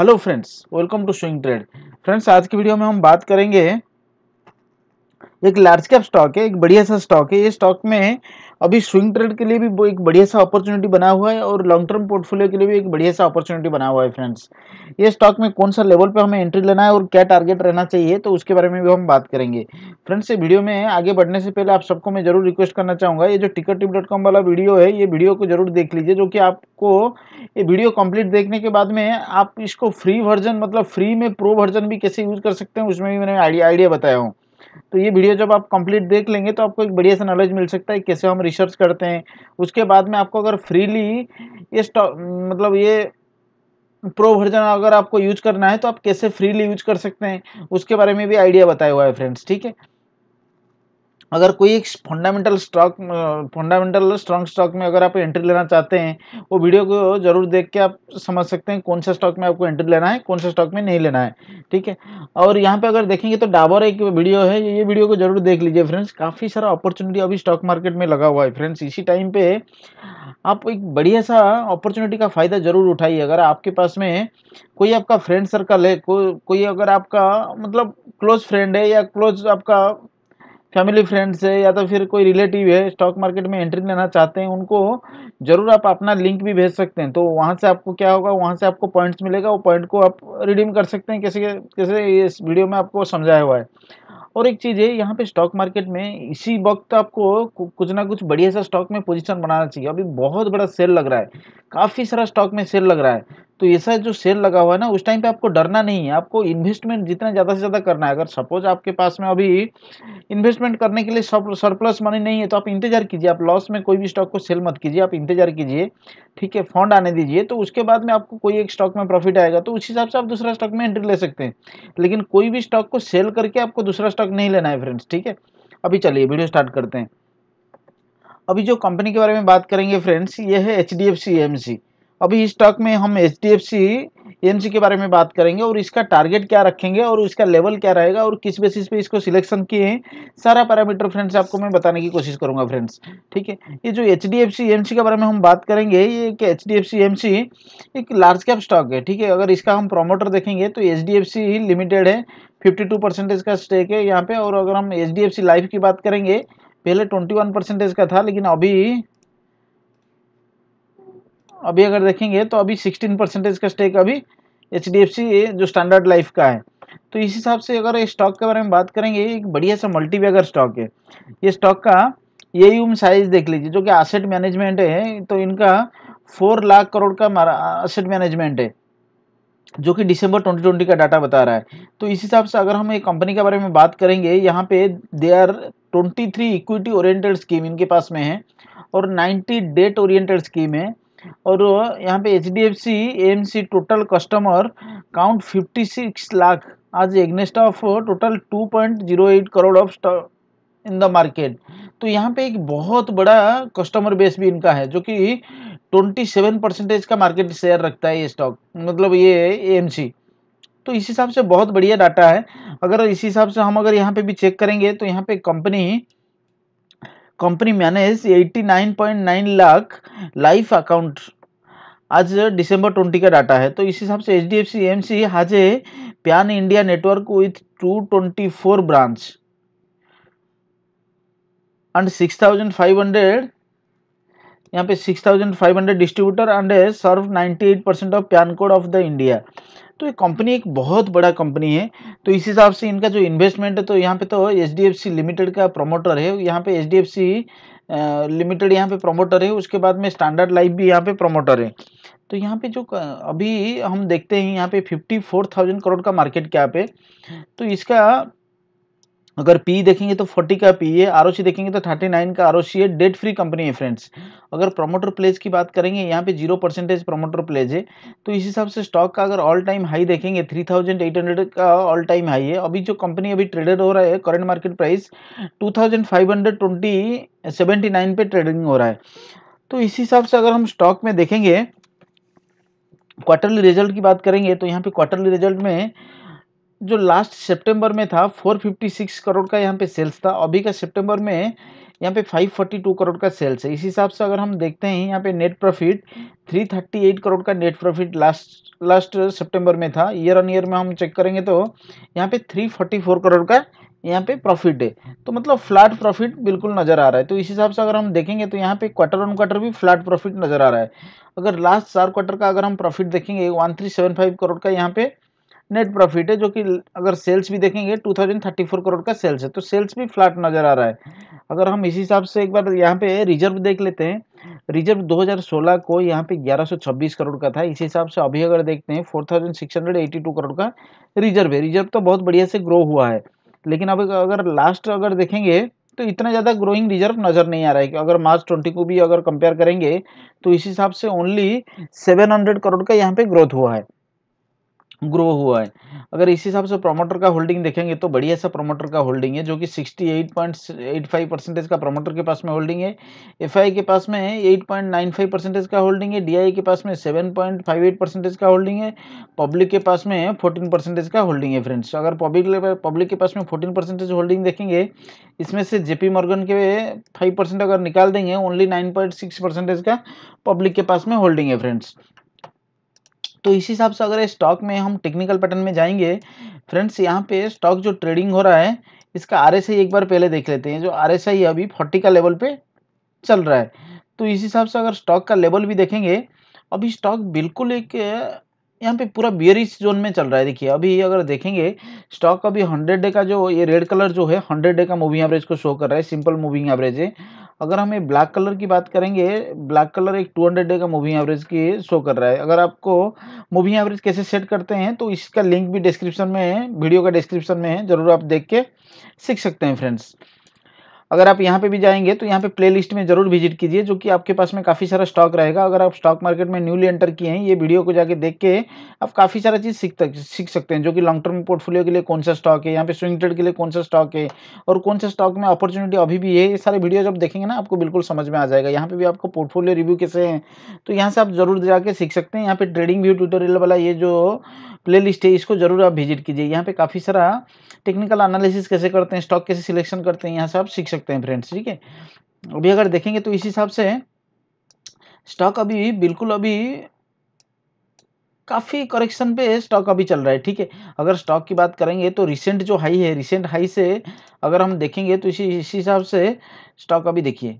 hello friends welcome to swing trade friends आज की video में हम बात करेंगे एक लार्ज कैप स्टॉक है एक बढ़िया सा स्टॉक है ये स्टॉक में अभी स्विंग ट्रेड के लिए भी एक बढ़िया सा अपॉर्चुनिटी बना हुआ है और लॉन्ग टर्म पोर्टफोलियो के लिए भी एक बढ़िया सा अपॉर्चुनिटी बना हुआ है फ्रेंड्स ये स्टॉक में कौन सा लेवल पे हमें एंट्री लेना है और क्या टारगेट रहना चाहिए तो उसके बारे में भी हम बात करेंगे फ्रेंड्स ये वीडियो में आगे बढ़ने से पहले आप सबको मैं जरूर रिक्वेस्ट करना चाहूँगा ये जो टिकट टिप डॉट कॉम वाला वीडियो है ये वीडियो को जरूर देख लीजिए जो कि आपको ये वीडियो कंप्लीट देखने के बाद में आप इसको फ्री वर्जन मतलब फ्री में प्रो वर्जन भी कैसे यूज़ कर सकते हैं उसमें भी मैंने आइडिया बताया हूँ तो ये वीडियो जब आप कंप्लीट देख लेंगे तो आपको एक बढ़िया सा नॉलेज मिल सकता है कैसे हम रिसर्च करते हैं उसके बाद में आपको अगर फ्रीली ये मतलब ये प्रो वर्जन अगर आपको यूज करना है तो आप कैसे फ्रीली यूज कर सकते हैं उसके बारे में भी आइडिया बताया हुआ है फ्रेंड्स ठीक है अगर कोई एक fundamental stock fundamental strong stock में अगर आप एंट्री लेना चाहते हैं वो वीडियो को जरूर देख के आप समझ सकते हैं कौन सा स्टॉक में आपको एंट्री लेना है कौन सा स्टॉक में नहीं लेना है ठीक है और यहाँ पे अगर देखेंगे तो डाबर एक वीडियो है ये वीडियो को जरूर देख लीजिए फ्रेंड्स काफ़ी सारा अपॉर्चुनिटी अभी स्टॉक मार्केट में लगा हुआ है फ्रेंड्स इसी टाइम पर आप एक बढ़िया सा अपॉर्चुनिटी का फ़ायदा ज़रूर उठाइए अगर आपके पास में कोई आपका फ्रेंड सर्कल है कोई अगर आपका मतलब क्लोज फ्रेंड है या क्लोज आपका फैमिली फ्रेंड्स है या तो फिर कोई रिलेटिव है स्टॉक मार्केट में एंट्री लेना चाहते हैं उनको ज़रूर आप अपना लिंक भी भेज सकते हैं तो वहाँ से आपको क्या होगा वहाँ से आपको पॉइंट्स मिलेगा वो पॉइंट को आप रिडीम कर सकते हैं कैसे कैसे इस वीडियो में आपको समझाया हुआ है और एक चीज़ है यहाँ पे स्टॉक मार्केट में इसी वक्त आपको कुछ ना कुछ बढ़िया सा स्टॉक में पोजीशन बनाना चाहिए अभी बहुत बड़ा सेल लग रहा है काफ़ी सारा स्टॉक में सेल लग रहा है तो ऐसा जो सेल लगा हुआ है ना उस टाइम पे आपको डरना नहीं है आपको इन्वेस्टमेंट जितना ज़्यादा से ज़्यादा करना है अगर सपोज आपके पास में अभी इन्वेस्टमेंट करने के लिए सरप्लस मनी नहीं है तो आप इंतजार कीजिए आप लॉस में कोई भी स्टॉक को सेल मत कीजिए आप इंतजार कीजिए ठीक है फंड आने दीजिए तो उसके बाद में आपको कोई एक स्टॉक में प्रॉफिट आएगा तो उस हिसाब से आप दूसरा स्टॉक में एंट्री ले सकते हैं लेकिन कोई भी स्टॉक को सेल करके आपको दूसरा स्टॉक नहीं लेना है फ्रेंड्स ठीक है अभी चलिए वीडियो स्टार्ट करते हैं अभी जो कंपनी के बारे में बात करेंगे फ्रेंड्स ये है H D F C M C अभी इस स्टॉक में हम एच डी एफ सी के बारे में बात करेंगे और इसका टारगेट क्या रखेंगे और इसका लेवल क्या रहेगा और किस बेसिस पे इसको सिलेक्शन किए हैं सारा पैरामीटर फ्रेंड्स आपको मैं बताने की कोशिश करूंगा फ्रेंड्स ठीक है ये जो H D F C M C के बारे में हम बात करेंगे ये एक H D F C M C एक लार्ज कैप स्टॉक है ठीक है अगर इसका हम प्रोमोटर देखेंगे तो एच डी एफ सी ही लिमिटेड है फिफ्टी टू परसेंटेज का स्टेक है यहाँ पे और अगर हम H D F C life की बात करेंगे पहले ट्वेंटी वन परसेंटेज का था लेकिन अभी अभी अगर देखेंगे तो अभी सिक्सटीन परसेंटेज का स्टेक अभी एच जो स्टैंडर्ड लाइफ का है तो इस हिसाब से अगर इस स्टॉक के बारे में बात करेंगे एक बढ़िया सा वेगर स्टॉक है ये स्टॉक का ये यूम साइज देख लीजिए जो कि एसेट मैनेजमेंट है तो इनका फोर लाख करोड़ का एसेट मैनेजमेंट है जो कि दिसंबर 2020 का डाटा बता रहा है तो इस हिसाब से अगर हम एक कंपनी के बारे में बात करेंगे यहाँ पे they are 23 equity oriented scheme इनके पास में है और 90 डेट ओरिएंटेड स्कीम है और यहाँ पे H D F C M C total customer count fifty six lakh आज against of total two point zero eight crore of in the market तो यहाँ पे एक बहुत बड़ा कस्टमर बेस भी इनका है जो कि ट्वेंटी सेवन परसेंटेज का मार्केट शेयर रखता है ये स्टॉक मतलब ये एम सी तो इस हिसाब से बहुत बढ़िया डाटा है अगर इस हिसाब से हम अगर यहाँ पे भी चेक करेंगे तो यहाँ पे company company manage 89.9 lakh life account आज डिसम्बर ट्वेंटी का डाटा है तो इस हिसाब से H D F C M C has a pan India network with two twenty four branch and six thousand five hundred यहाँ पे six thousand five hundred distributor and serve ninety eight percent of pan code of the India तो ये company एक बहुत बड़ा company है तो इस हिसाब से इनका जो इन्वेस्टमेंट है तो यहाँ पे तो एच लिमिटेड का प्रमोटर है यहाँ पे एच लिमिटेड यहाँ पे प्रमोटर है उसके बाद में स्टैंडर्ड लाइफ भी यहाँ पे प्रमोटर है तो यहाँ पे जो अभी हम देखते हैं यहाँ पे फिफ्टी फोर थाउजेंड करोड़ का मार्केट कैप है तो इसका अगर पी देखेंगे तो 40 का पी है आर देखेंगे तो 39 का आर है डेट फ्री कंपनी है फ्रेंड्स अगर प्रोमोटर प्लेज की बात करेंगे यहाँ पे जीरो परसेंटेज प्रोमोटर प्लेज है तो इस हिसाब से स्टॉक का अगर ऑल टाइम हाई देखेंगे 3800 का ऑल टाइम हाई है अभी जो कंपनी अभी ट्रेडेड हो रहा है current market price two thousand पे ट्रेडिंग हो रहा है तो इस हिसाब से अगर हम स्टॉक में देखेंगे क्वार्टरली रिजल्ट की बात करेंगे तो यहाँ पे क्वार्टरली रिजल्ट में जो लास्ट सितंबर में था 456 करोड़ का यहाँ पे सेल्स था अभी का सितंबर में यहाँ पे 542 करोड़ का सेल्स है इस हिसाब से अगर हम देखते हैं यहाँ पे नेट प्रॉफिट 338 करोड़ का नेट प्रॉफिट लास्ट लास्ट सितंबर में था ईयर ऑन ईयर में हम चेक करेंगे तो यहाँ पे 344 करोड़ का यहाँ पे प्रॉफिट है तो मतलब फ्लैट प्रॉफिट बिल्कुल नज़र आ रहा है तो इस हिसाब से अगर हम देखेंगे तो यहाँ पे क्वार्टर ऑन क्वार्टर भी फ्लैट प्रॉफिट नज़र आ रहा है अगर लास्ट चार क्वार्टर का अगर हम प्रॉफिट देखेंगे one three seven five crore का यहाँ पे नेट प्रॉफिट है जो कि अगर सेल्स भी देखेंगे 2034 करोड़ का सेल्स है तो सेल्स भी फ्लैट नज़र आ रहा है अगर हम इसी हिसाब से एक बार यहाँ पे रिजर्व देख लेते हैं रिजर्व 2016 को यहाँ पे 1126 करोड़ का था इसी हिसाब से अभी अगर देखते हैं 4682 करोड़ का रिजर्व है रिजर्व तो बहुत बढ़िया से ग्रो हुआ है लेकिन अब अगर लास्ट अगर देखेंगे तो इतना ज़्यादा ग्रोइंग रिजर्व नज़र नहीं आ रहा है कि अगर मार्च ट्वेंटी को भी अगर कंपेयर करेंगे तो इस हिसाब से ओनली सेवन हंड्रेड करोड़ का यहाँ पर ग्रोथ हुआ है ग्रो हुआ है अगर इस हिसाब से प्रमोटर का होल्डिंग देखेंगे तो बढ़िया सा प्रमोटर का होल्डिंग है जो कि 68.85 परसेंटेज का प्रमोटर के पास में होल्डिंग है एफआई के पास में है 8.95 परसेंटेज का होल्डिंग है डीआई के पास में 7.58 परसेंटेज का होल्डिंग है पब्लिक के पास में है फोर्टीन परसेंटेज का होल्डिंग है फ्रेंड्स अगर पब्लिक पब्लिक के पास में फोर्टीन परसेंटेज होल्डिंग देखेंगे इसमें से जेपी मॉर्गन के फाइव परसेंट अगर निकाल देंगे only nine point six percentage का पब्लिक के पास में होल्डिंग है फ्रेंड्स तो इस हिसाब से अगर स्टॉक में हम टेक्निकल पैटर्न में जाएंगे फ्रेंड्स यहाँ पे स्टॉक जो ट्रेडिंग हो रहा है इसका आर एक बार पहले देख लेते हैं जो आर अभी फोर्टी का लेवल पे चल रहा है तो इस हिसाब से अगर स्टॉक का लेवल भी देखेंगे अभी स्टॉक बिल्कुल एक यहाँ पे पूरा बियरिश जोन में चल रहा है देखिए अभी अगर देखेंगे स्टॉक अभी हंड्रेड डे का जो ये रेड कलर जो है हंड्रेड डे का मूविंग एवरेज को शो कर रहा है सिंपल मूविंग एवरेज है अगर हमें ब्लैक कलर की बात करेंगे ब्लैक कलर एक 200 डे का मूविंग एवरेज की शो कर रहा है अगर आपको मूविंग एवरेज कैसे सेट करते हैं तो इसका लिंक भी डिस्क्रिप्शन में है वीडियो का डिस्क्रिप्शन में है ज़रूर आप देख के सीख सकते हैं फ्रेंड्स अगर आप यहाँ पे भी जाएंगे तो यहाँ पे प्लेलिस्ट में जरूर विजिट कीजिए जो कि आपके पास में काफ़ी सारा स्टॉक रहेगा अगर आप स्टॉक मार्केट में न्यूली एंटर किए हैं ये वीडियो को जाके देख के आप काफ़ी सारा चीज़ सीख सीख सकते हैं जो कि लॉन्ग टर्म पोर्टफोलियो के लिए कौन सा स्टॉक है यहाँ पे स्विंग ट्रेड के लिए कौन सा स्टॉक है और कौन सा स्टॉक में अपॉर्चुनिटी अभी भी है ये सारे वीडियो जब देखेंगे ना आपको बिल्कुल समझ में आ जाएगा यहाँ पे भी आपको पोर्टफोलियो रिव्यू कैसे हैं तो यहाँ से आप जरूर जाके सीख सकते हैं यहाँ पे ट्रेडिंग व्यू ट्यूटोरियल वाला ये जो प्लेलिस्ट है इसको जरूर आप विजिट कीजिए यहाँ पे काफ़ी सारा टेक्निकल एनालिसिस कैसे करते हैं स्टॉक कैसे सिलेक्शन करते हैं यहाँ से आप सीख सकते हैं फ्रेंड्स ठीक है अभी अगर देखेंगे तो इस हिसाब से स्टॉक अभी बिल्कुल अभी काफ़ी करेक्शन पे स्टॉक अभी चल रहा है ठीक है अगर स्टॉक की बात करेंगे तो रिसेंट जो हाई है रिसेंट हाई से अगर हम देखेंगे तो इसी इसी हिसाब से स्टॉक अभी देखिए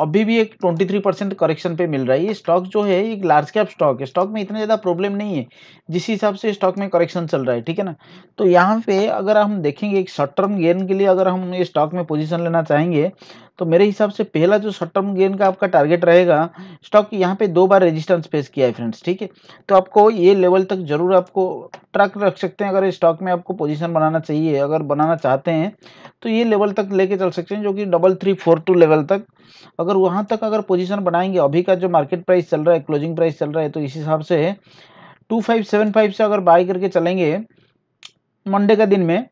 अभी भी एक 23 परसेंट करेक्शन पे मिल रहा है ये स्टॉक जो है एक लार्ज कैप स्टॉक है स्टॉक में इतना ज़्यादा प्रॉब्लम नहीं है जिस हिसाब से स्टॉक में करेक्शन चल रहा है ठीक है ना तो यहाँ पे अगर हम देखेंगे एक शॉर्ट टर्म गेन के लिए अगर हम ये स्टॉक में पोजीशन लेना चाहेंगे तो मेरे हिसाब से पहला जो शॉर्ट टर्म गेन का आपका टारगेट रहेगा स्टॉक यहाँ पे दो बार रेजिस्टेंस फेस किया है फ्रेंड्स ठीक है तो आपको ये लेवल तक जरूर आपको ट्रैक रख सकते हैं अगर स्टॉक में आपको पोजीशन बनाना चाहिए अगर बनाना चाहते हैं तो ये लेवल तक लेके चल सकते हैं जो कि double three four two level तक अगर वहाँ तक अगर पोजिशन बनाएंगे अभी का जो मार्केट प्राइस चल रहा है क्लोजिंग प्राइस चल रहा है तो इस हिसाब से टू फाइव सेवन फाइव से अगर बाई करके चलेंगे मंडे का दिन में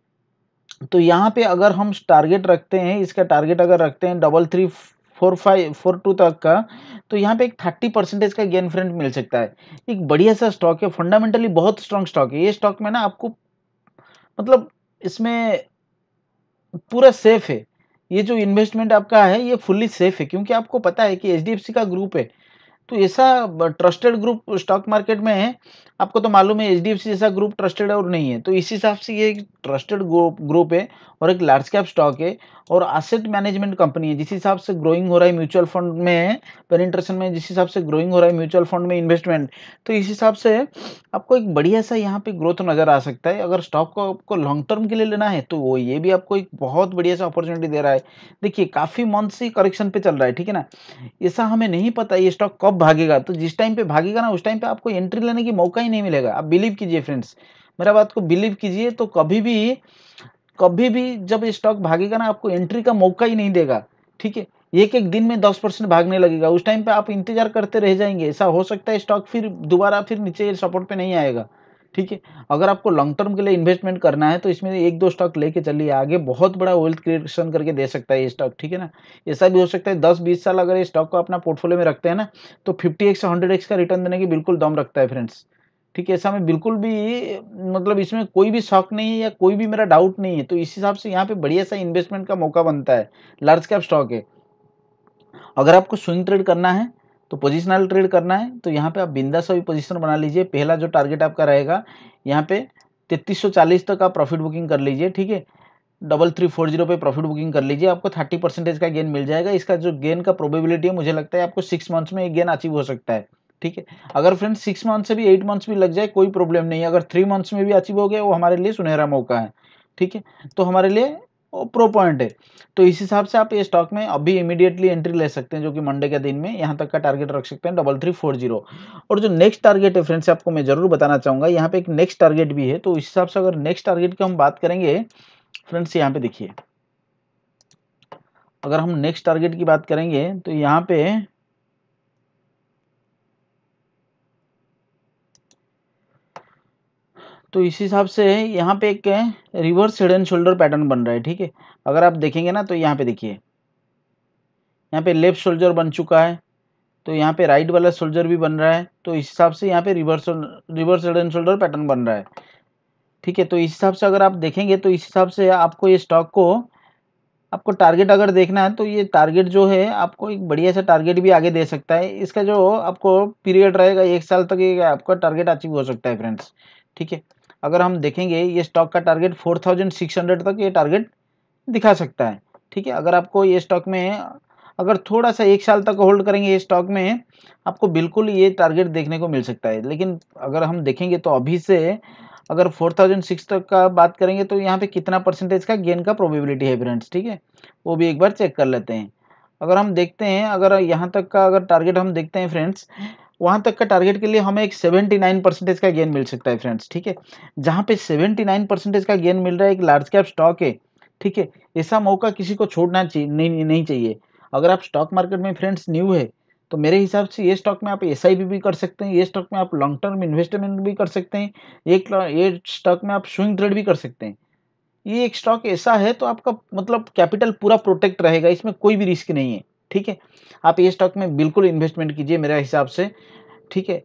तो यहाँ पे अगर हम टारगेट रखते हैं इसका टारगेट अगर रखते हैं double three four five four two तक का तो यहाँ पे एक थर्टी परसेंटेज का गेन फ्रेंड मिल सकता है एक बढ़िया सा स्टॉक है फंडामेंटली बहुत स्ट्रांग स्टॉक है ये स्टॉक में ना आपको मतलब इसमें पूरा सेफ है ये जो इन्वेस्टमेंट आपका है ये फुल्ली सेफ है क्योंकि आपको पता है कि एच का ग्रुप है तो ऐसा ट्रस्टेड ग्रुप स्टॉक मार्केट में है आपको तो मालूम है एच जैसा ग्रुप ट्रस्टेड और नहीं है तो इस हिसाब से ये एक ट्रस्टेड ग्रुप ग्रुप है और एक लार्ज कैप स्टॉक है और एसेट मैनेजमेंट कंपनी है जिस हिसाब से ग्रोइंग हो रहा है म्यूचुअल फंड में पेनिट्रेशन में जिस हिसाब से ग्रोइंग हो रहा है म्यूचुअल फंड में इन्वेस्टमेंट तो इस हिसाब से आपको एक बढ़िया सा यहाँ पे ग्रोथ नज़र आ सकता है अगर स्टॉक को आपको लॉन्ग टर्म के लिए लेना है तो वो ये भी आपको एक बहुत बढ़िया सा अपॉर्चुनिटी दे रहा है देखिए काफ़ी मंथ से करेक्शन पे चल रहा है ठीक है ना ऐसा हमें नहीं पता ये स्टॉक कब कब भागेगा तो जिस टाइम पे भागेगा ना उस टाइम पे आपको एंट्री लेने की मौका ही नहीं मिलेगा आप बिलीव कीजिए फ्रेंड्स मेरा बात को बिलीव कीजिए तो कभी भी कभी भी जब स्टॉक भागेगा ना आपको एंट्री का मौका ही नहीं देगा ठीक है एक एक दिन में दस परसेंट भागने लगेगा उस टाइम पे आप इंतजार करते रह जाएंगे ऐसा हो सकता है स्टॉक फिर दोबारा फिर नीचे सपोर्ट पे नहीं आएगा ठीक है अगर आपको लॉन्ग टर्म के लिए इन्वेस्टमेंट करना है तो इसमें एक दो स्टॉक लेके चलिए आगे बहुत बड़ा वेल्थ क्रिएशन करके दे सकता है ये स्टॉक ठीक है ना ऐसा भी हो सकता है दस बीस साल अगर ये स्टॉक को अपना पोर्टफोलियो में रखते हैं ना तो फिफ्टी एक्स हंड्रेड एक्स का रिटर्न देने की बिल्कुल दम रखता है फ्रेंड्स ठीक है ऐसा में बिल्कुल भी मतलब इसमें कोई भी शौक नहीं है या कोई भी मेरा डाउट नहीं है तो इस हिसाब से यहाँ पे बढ़िया सा इन्वेस्टमेंट का मौका बनता है लार्ज कैप स्टॉक है अगर आपको स्विंग ट्रेड करना है तो पोजिशनल ट्रेड करना है तो यहाँ पे आप बिंदा सा भी पोजिशन बना लीजिए पहला जो टारगेट आपका रहेगा यहाँ पे 3340 तक आप प्रॉफिट बुकिंग कर लीजिए ठीक है डबल थ्री फोर जीरो पर प्रॉफिट बुकिंग कर लीजिए आपको थर्टी परसेंटेज का गेन मिल जाएगा इसका जो गेन का प्रोबेबिलिटी है मुझे लगता है आपको सिक्स मंथ्स में एक गेन अचीव हो सकता है ठीक है अगर फ्रेंड सिक्स मंथ से भी एट मंथ्स भी लग जाए कोई प्रॉब्लम नहीं अगर थ्री मंथ्स में भी अचीव हो गया वो हमारे लिए सुनहरा मौका है ठीक है तो हमारे लिए प्रो पॉइंट है तो इस हिसाब से आप ये स्टॉक में अभी इमीडिएटली एंट्री ले सकते हैं जो कि मंडे के दिन में यहाँ तक का टारगेट रख सकते हैं डबल थ्री फोर जीरो और जो नेक्स्ट टारगेट है फ्रेंड्स आपको मैं जरूर बताना चाहूँगा यहाँ पे एक नेक्स्ट टारगेट भी है तो इस हिसाब से अगर नेक्स्ट टारगेट की हम बात करेंगे फ्रेंड्स यहाँ पे देखिए अगर हम नेक्स्ट टारगेट की बात करेंगे तो यहाँ पे तो इस हिसाब से यहाँ पे एक reverse head and shoulder pattern बन रहा है ठीक है अगर आप देखेंगे ना तो यहाँ पे देखिए यहाँ पे लेफ्ट शोल्डर बन चुका है तो यहाँ पे राइट वाला शोल्डर भी बन रहा है तो इस हिसाब से यहाँ पे reverse reverse head and shoulder pattern बन रहा है ठीक है तो इस हिसाब से अगर आप देखेंगे तो इस हिसाब से आपको ये स्टॉक को आपको टारगेट अगर देखना है तो ये टारगेट जो है आपको एक बढ़िया सा टारगेट भी आगे दे सकता है इसका जो आपको पीरियड रहेगा एक साल तक ये आपका टारगेट अचीव हो सकता है फ्रेंड्स ठीक है अगर हम देखेंगे ये स्टॉक का target four thousand six hundred तक ये टारगेट दिखा सकता है ठीक है अगर आपको ये स्टॉक में अगर थोड़ा सा एक साल तक होल्ड करेंगे ये स्टॉक में आपको बिल्कुल ये टारगेट देखने को मिल सकता है लेकिन अगर हम देखेंगे तो अभी से अगर फोर थाउजेंड सिक्स तक का बात करेंगे तो यहाँ पे कितना परसेंटेज का गेन का प्रोबेबिलिटी है फ्रेंड्स ठीक है वो भी एक बार चेक कर लेते हैं अगर हम देखते हैं अगर यहाँ तक का अगर टारगेट हम देखते हैं फ्रेंड्स वहाँ तक का टारगेट के लिए हमें एक 79 परसेंटेज का गेन मिल सकता है फ्रेंड्स ठीक है जहाँ पे 79 परसेंटेज का गेन मिल रहा है एक लार्ज कैप स्टॉक है ठीक है ऐसा मौका किसी को छोड़ना चाहिए नहीं नहीं चाहिए अगर आप स्टॉक मार्केट में फ्रेंड्स न्यू है तो मेरे हिसाब से ये स्टॉक में आप एस भी, भी कर सकते हैं ये स्टॉक में आप लॉन्ग टर्म इन्वेस्टमेंट भी कर सकते हैं एक ये स्टॉक में आप स्विंग ट्रेड भी कर सकते हैं ये एक स्टॉक ऐसा है तो आपका मतलब कैपिटल पूरा प्रोटेक्ट रहेगा इसमें कोई भी रिस्क नहीं है ठीक है आप ये स्टॉक में बिल्कुल इन्वेस्टमेंट कीजिए मेरे हिसाब से ठीक है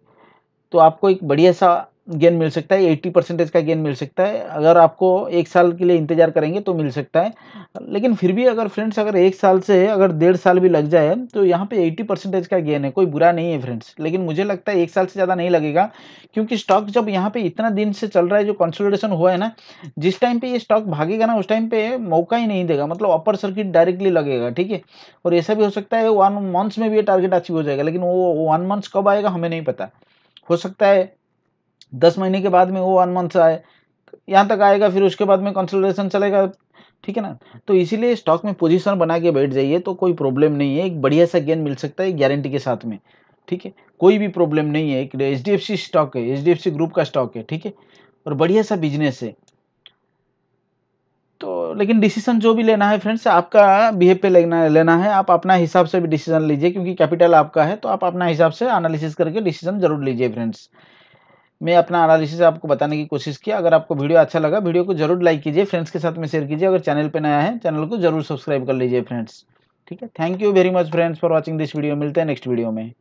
तो आपको एक बढ़िया सा गेन मिल सकता है एट्टी परसेंटेज का गेन मिल सकता है अगर आपको एक साल के लिए इंतज़ार करेंगे तो मिल सकता है लेकिन फिर भी अगर फ्रेंड्स अगर एक साल से अगर डेढ़ साल भी लग जाए तो यहाँ पे एट्टी परसेंटेज का गेन है कोई बुरा नहीं है फ्रेंड्स लेकिन मुझे लगता है एक साल से ज़्यादा नहीं लगेगा क्योंकि स्टॉक जब यहाँ पर इतना दिन से चल रहा है जो कंसल्टेशन हुआ है ना जिस टाइम पर ये स्टॉक भागेगा ना उस टाइम पर मौका ही नहीं देगा मतलब अपर सर्किट डायरेक्टली लगेगा ठीक है और ऐसा भी हो सकता है वन मंथ्स में भी ये टारगेट अचीव हो जाएगा लेकिन वो वन मंथ्स कब आएगा हमें नहीं पता हो सकता है दस महीने के बाद में वो वन मंथ आए यहाँ तक आएगा फिर उसके बाद में कंसल्टेशन चलेगा ठीक है ना तो इसीलिए स्टॉक में पोजीशन बना के बैठ जाइए तो कोई प्रॉब्लम नहीं है एक बढ़िया सा गेन मिल सकता है गारंटी के साथ में ठीक है कोई भी प्रॉब्लम नहीं है एक एच स्टॉक है एच ग्रुप का स्टॉक है ठीक है और बढ़िया सा बिजनेस है तो लेकिन डिसीजन जो भी लेना है फ्रेंड्स आपका बिहेव पे लेना लेना है आप अपना हिसाब से भी डिसीजन लीजिए क्योंकि कैपिटल आपका है तो आप अपना हिसाब से एनालिसिस करके डिसीजन जरूर लीजिए फ्रेंड्स मैं अपना एनालिसिस आपको बताने की कोशिश किया अगर आपको वीडियो अच्छा लगा वीडियो को जरूर लाइक कीजिए फ्रेंड्स के साथ में शेयर कीजिए अगर चैनल पर नया है चैनल को जरूर सब्सक्राइब कर लीजिए फ्रेंड्स ठीक है thank you very much friends for watching this video मिलते हैं नेक्स्ट वीडियो में